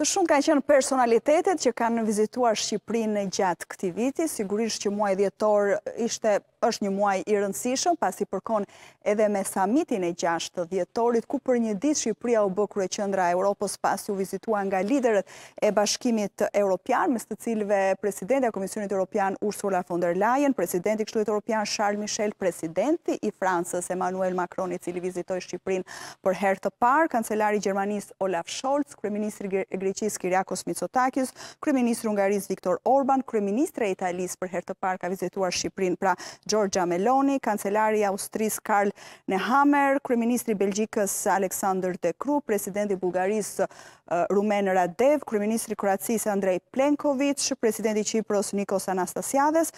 Të shumë kanë qenë personalitetet që kanë vizituar Shqiprinë në gjatë këti viti, sigurisht që muaj djetor ishte është një muaj i rëndësishëm, pasi përkon edhe me samitin e gjashtë të djetorit, ku për një ditë Shqipëria u bëkure qëndra Europos pas ju vizitua nga liderët e bashkimit Europian, mes të cilve presidente e Komisionit Europian Ursula von der Leyen, presidenti kështuit Europian Charles Michel, presidenti i Fransës Emmanuel Macron, i cili vizitoj Shqiprin për her të par, kancelari Gjermanis Olaf Scholz, kreministri Greqis Kiriakos Mitsotakis, kreministri Ungaris Viktor Orban, kreministre Italis për her të par ka vizituar Shqiprin, pra Gjorgja Meloni, kancelari Austris Karl Nehammer, kryministri Belgjikës Aleksandr Dekru, presidenti Bulgaris Rumen Radev, kryministri Kroacis Andrej Plenkovic, presidenti Qipros Nikos Anastasiades,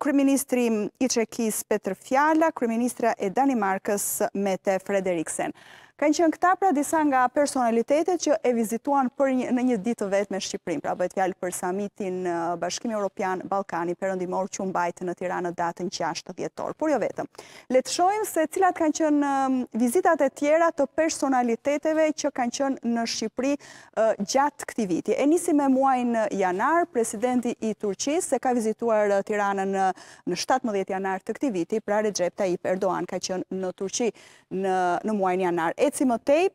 kryministri Iqekis Petr Fjalla, kryministra e Danimarkës Mete Frederiksen kanë qënë këta pra disa nga personalitetet që e vizituan për në një ditë vetë me Shqiprim, pra bëjt fjallë për samitin Bashkimi Europian Balkani përëndimor që mbajtë në Tiranë datën të djetor, por jo vetëm. Letëshojmë se cilat kanë qënë vizitat e tjera të personaliteteve që kanë qënë në Shqipri gjatë këti viti. E nisi me muajnë janar, presidenti i Turqis se ka vizituar Tiranë në 17 janar të këti viti, pra Recep Tayyip Erdoğan ka qënë në Turqi në muajnë janar eci më tej,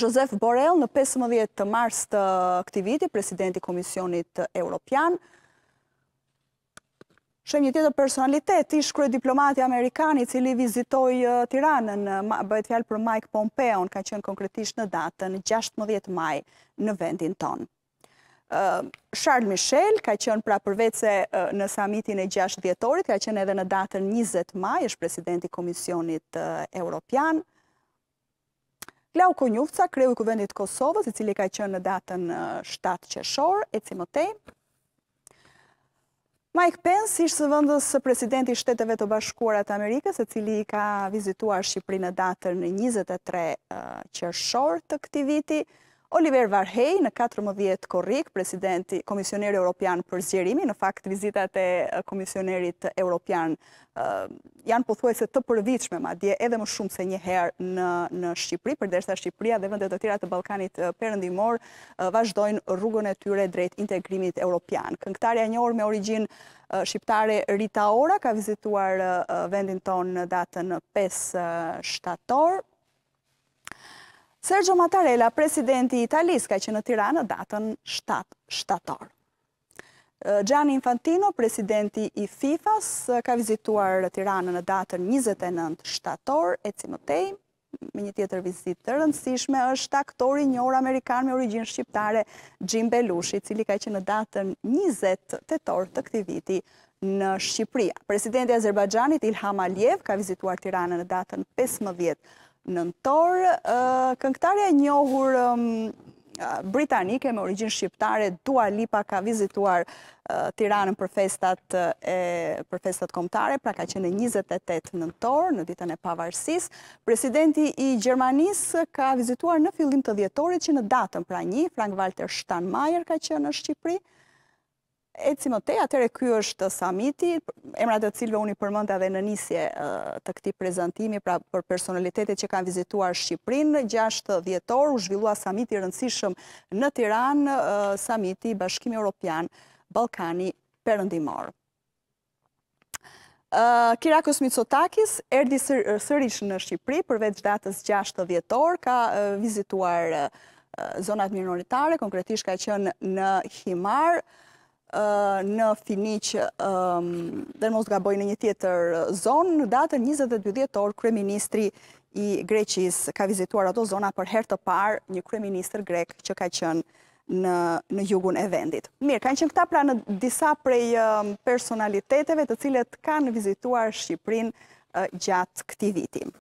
Josef Borrell në 15 të mars të këti viti, presidenti Komisionit Europian, Shem një tjetër personalitet, i krye diplomati Amerikani, cili vizitoj Tiranën, bëjt fjalë për Mike Pompeo, ka qenë konkretisht në datën 16 maj në vendin tonë. Charles Michel ka qenë pra përvece në samitin e 6 djetorit, ka qenë edhe në datën 20 maj, është presidenti Komisionit Europian. Klau Konjufca, kreu i kuvendit Kosovës, e cili ka qënë në datën 7 qeshor, e cimotej. Mike Pence ishtë vëndës presidenti shteteve të bashkuarat Amerikës, e cili ka vizituar Shqipri në datër në 23 qërshor të këti viti, Oliver Varhej, në 14 korik, presidenti Komisioneri Europian për zgjerimi, në fakt vizitat e Komisionerit Europian janë pothuajse të përvitshme, ma dje edhe më shumë se një herë në Shqipri, për dërsa Shqipria dhe vëndet të tira të Balkanit përëndimor, vazhdojnë rrugën e tyre drejt integrimit Europian. Këngëtarja një orë me origin Shqiptare Rita Ora ka vizituar vendin tonë në datën 5 shtatorë, Sergio Mattarella, presidenti italis, ka që në Tiranë datën 7 shtator. Eh, Gianni Infantino, presidenti i FIFA, ka vizituar Tiranë në datën 29 shtator, e cimëtej, me një tjetër vizit të rëndësishme, është aktori një orë Amerikan me origin shqiptare, Gjim Belushi, cili ka që në datën 20 të të këti viti në Shqipria. Presidenti Azerbajgjanit, Ilham Aljev, ka vizituar Tiranë në datën 15 shtator, nëntor. Kënktarja njohur britanike me origin shqiptare, Dua Lipa ka vizituar tiranën për festat e për festat komptare, pra ka qene 28 nëntor, në ditën e pavarësis. Presidenti i Gjermanis ka vizituar në fillim të djetorit që në datën pra një, Frank Walter Steinmeier, ka qene në Shqipëri, E atër e ky është samiti, emrat të cilve unë i përmënda dhe në nisje të këti prezentimi pra për personalitetet që kanë vizituar Shqiprinë, gjashtë djetor, u zhvillua samiti rëndësishëm në Tiranë, samiti Bashkimi Europian Balkani përëndimor. Kirakus Mitsotakis, erdi sërish në Shqipri, përveç datës 6 djetor, ka vizituar zonat minoritare, konkretisht ka qënë në Himarë, në Finic dhe mos nga bojnë një tjetër zonë, në datën 22 djetor, kreministri i Greqis ka vizituar ato zona për her të par një kreministr grek që ka qënë në jugun e vendit. Mirë, kanë qënë këta pra në disa prej personaliteteve të cilët kanë vizituar Shqiprin gjatë këti vitim.